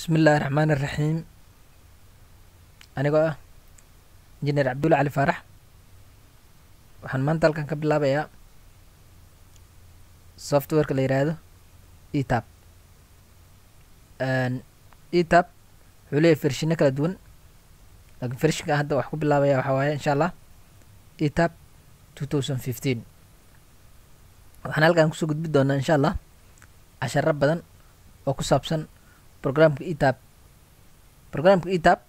bismi bismillaahi raxmaani raxiim anigoo ah injineer cabdulla cali faarax waxaan maanta halkan ka bilaabayaa softwareka la yidhaahdo etab etab e wuxuu leeyahy fershino kala duwan laakiin fershinka hadda wax ku bilaabaya waxaa waaye insha allah etab two thousand fifteen waxaan halkan kusoo gudbi doonaa insha allah casharo badan oo ku saabsan programka etab programka etab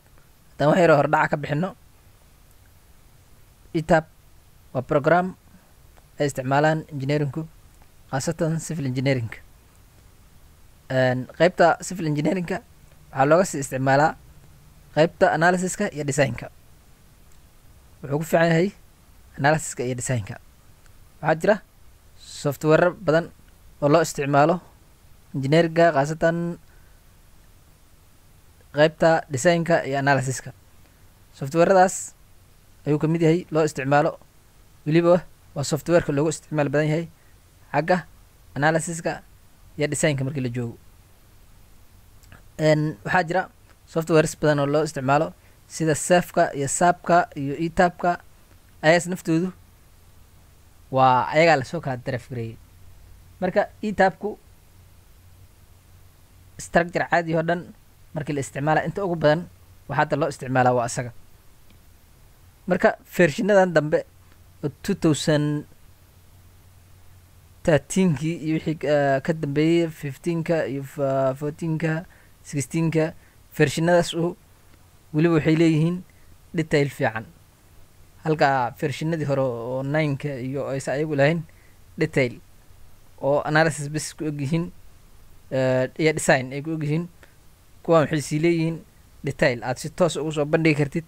haddaan wax yaroo hordhaca ka bixino etab waa program ay isticmaalaan engineeringku khaasatan civil engineeringa qaybta civil engineeringa waxaa looga sii isticmaalaa qaybta analysiska iyo designka wuxuu ku fiican yahay analysiska iyo designka waxaa jira software badan oo loo isticmaalo engineeringa khaasatan qaybta designka iyo analysiska softwaradaas ayuu ka mid yahay loo isticmaalo weliba waa softwareka loogu isticmaal badan yahay xagga analysiska iyo designka markii la joogo waxaa jira softwares badan oo loo isticmaalo sida sefka iyo saabka iyo etabka ayaas naftoodu waa ayagaa lasoo kala darafgareeyey marka etabku structure caadi oo dhan markii la isticmaala inta ugu badan waxaada loo isticmaalaa waa isaga marka feershinadan dambe oo two thousand thirteenkii iyo wixii ah, ka dambeeyey fifteenka iyo ah, fourteenka sixteenka feershinadaas u weliba waxay leeyihiin dhitail fiican halka feershinadii hore oo nineka iyo aysa ayagu lahayn dhitail oo analysis bas ku og yihiin ah, iyo design ay ku ogyihiin kuwaan waxay sii leeyihiin detail aad si toos ugu soo bandhigi kartid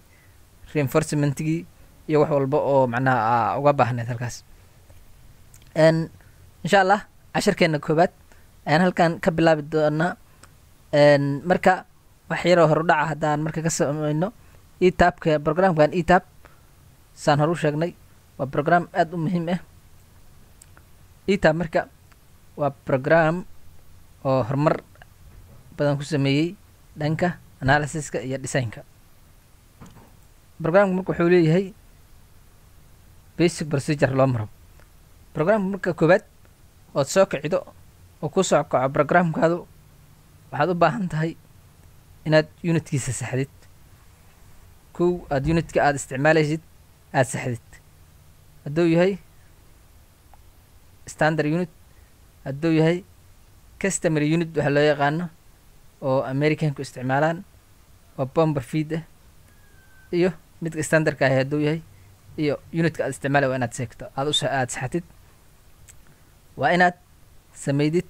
reinforcementigii iyo wax walba oo macnaha ah, uga baahneed halkaas insha allah cashirkeena koowaad ayaan halkan ka bilaabi doonaa marka wax yaroo hor horudhaca haddaan marka ka sameyno etaabka programkan etab saan horu sheegnay waa program aada u muhiim ah etab marka waa program oo horumar badan ku sameeyey dhanka analysiska iyo designka programka marka wuxuu leeyahay basic procedure loo maro programka marka koowaad ood soo kicido oo ku soo kaco programkaadu waxaad u baahan tahay inaad unitkiisa saxdid kow aada unitka aada isticmaalaysid aada saxdid hadduu yahay standard unit hadduu yahay customer unit waxa loo yaqaano oo americanku isticmaalaan waa bomber feed ah iyo midka standardka ah hadduu yahay iyo unitka aad isticmaali waa inaad seegto aad us aad saxatid waa inaad samaydid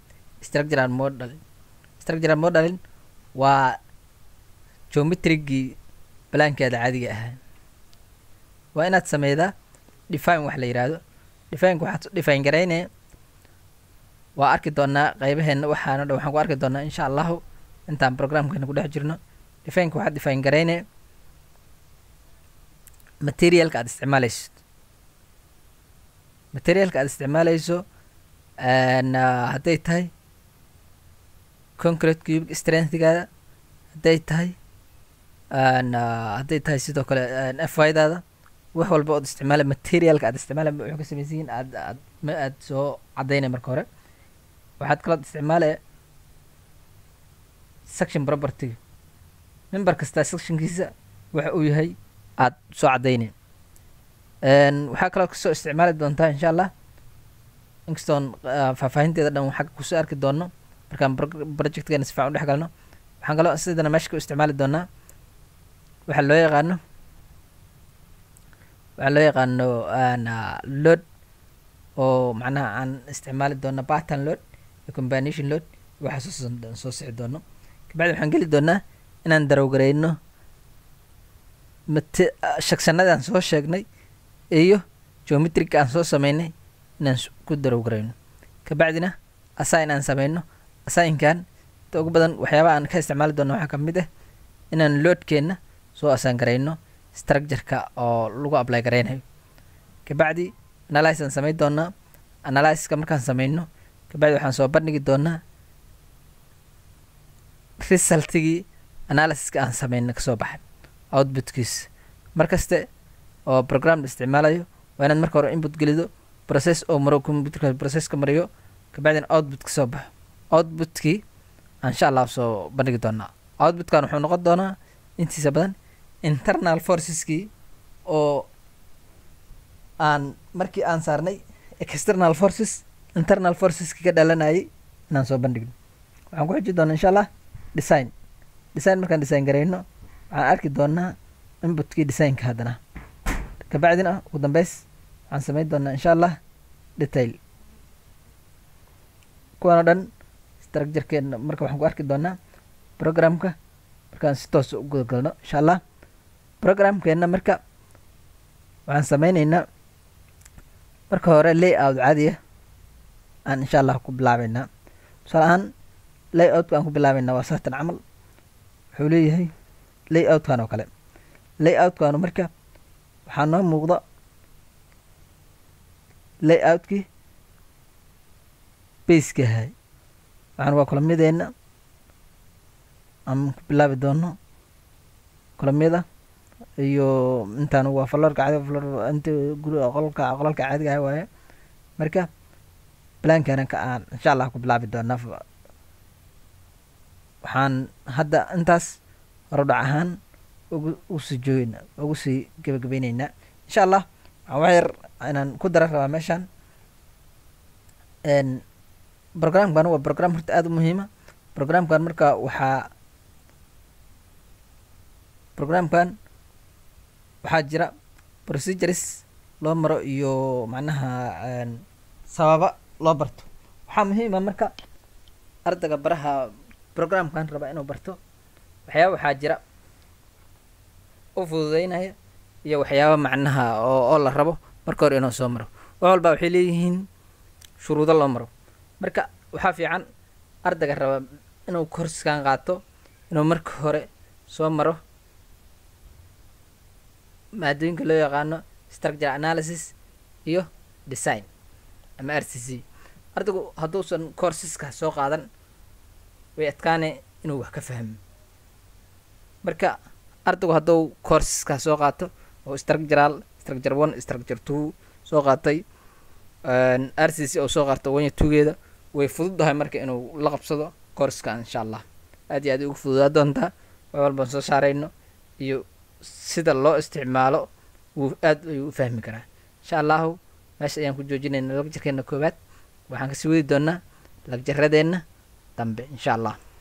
structural modalin structural modalin waa geometrigii balaankeeda caadiga ahaa waa inaad sameydaa define wax la yidhaahdo definka waxaad u define garaynaya waa arki doonaa qeybaheena waxaana dha waxaan ku arki doonaa insha allahu intaan programkana kudhex jirno difaynka waxaad difayn garayne materialka aad isticmaaleyso materialka aad isticmaaleyso eh, hadday tahay concrete cubic strengthgaada hadday tahay eh, hadday tahay sidoo kale eh, fydaada wax walba ood isticmaala materialka aad isticmaalaya wuxuu ka samaysiyiin aad aad ma aad soo cadaynay marka hore waxaad kalood isticmaalaya section property member kastaa sectionkiisa waxa uu yahay aad soo caddayne waxaa kaloo kasoo isticmaali doontaa insha allah inkastoon ah, faahfaahinteeda dhan waxaa kusoo arki doono markaan projectgan sifacan u dhex galno waxaan kaloo sidana meesha ku isticmaali doonaa waxaa loo yaqaano waxaa loo yaqaano ah, load oo macnaha aan isticmaali doonno bartan load combination load waxaa soo soo socdi doono kabacdi waxaan geli doonaa inaan darowgareyno mate ah, shagsanada aan soo sheegnay iyo geometriga aan soo sameynay inaan ku darowgareyno kabacdina assign aan sameyno assignkan inta ugu badan waxyaabaa aan ka isticmaali doono waxaa ka mid ah inaan loodkeenna soo assign gareyno structureka oo lagu apply gareynayo kabacdi analyse aan samey doonaa analysiska markaan sameyno kabacdi waxaan soo bandhigi doonaa resultigii analysiska aan sameynay kasoo baxay outputkiisa markaste oo program la isticmaalayo waa inaad marka hore input gelido process oo maro computerka processka mariyo kabacdina output kasoo baxo outputkii insha allah soo bandhigi doonaa outputkan wuxuu noqon doonaa intiisa badan internal forceskii oo aan markii aan saarnay external forces internal forceski ka dhalanayay inaan soo bandhigno waxaan ku xiji doonaa insha allah design design markaan design garayno waxaan arki doonaa inbutkii designka haddana kabacdina ugu dambeys waxaan samayn doonaa insha allah detail kuwaan oo dhan structurekeena marka waxaan ku arki doonaa programka markaan si toos u gudagalno insha allah programkeenna marka waxaan sameyneynaa marka hore lay out caadiya aan insha allah ku bilaabaynaa tusaale ahaan lay layout baan ku bilaabaynaa waa satan camal wuxuu leeyahay lay outkan oo kale lay layoutkaanu marka waxaa noo muuqda lay layoutkii baskaahay waxaan waa kolomyadeenna aan ku bilaabi doono kolomyada iyo intaan waa falorka int qolka qolalka caadiga ah waaye marka balaankaana ka aan insha allah ku bilaabi doonaa waxaan hadda intaas horodhac ahaan ugu ugu sii gebagabeyneynaa insha allah waxaan wax yar inaan ku daran rabaa meeshaan programkan waa program horta aada u muhiima programkan marka waxaa programkan waxaa jira procedures loo maro iyo macnaha sababa loo barto waxaa muhiima marka ardaga baraha programkan rabaa inuu barto waxyaaba waxaa jira u fududeynaya iyo waxyaaba macnaha oo oo la rabo marka hore inuu soo maro wax walba waxay leeyihiin shuruudo loo maro marka waxaa fiican ardayga raba inuu korskan qaato inuu marka hore soo maro maadooyinka loo yaqaano structure analysis iyo design ama r c c ardaygu hadduusan korsiska soo qaadan way adkaane inuu wax ka fahmo marka ardaygu hadduu koorsiskaa soo qaato oo structural structure one structure two soo qaatay r c c oo soo qaata wanya tugeeda way fududdahay marka inuu la qabsado koorska insha allah aad iyo aad ugu fududaa doontaa wax walbaan soo saarayno iyo sida loo isticmaalo wuu aad ayuu u fahmi karaa insha allahu meesha ayaan ku joojinayna lagjarkeena koowaad waxaan kasii wadi doonaa lagjaradeenna dambe insha allah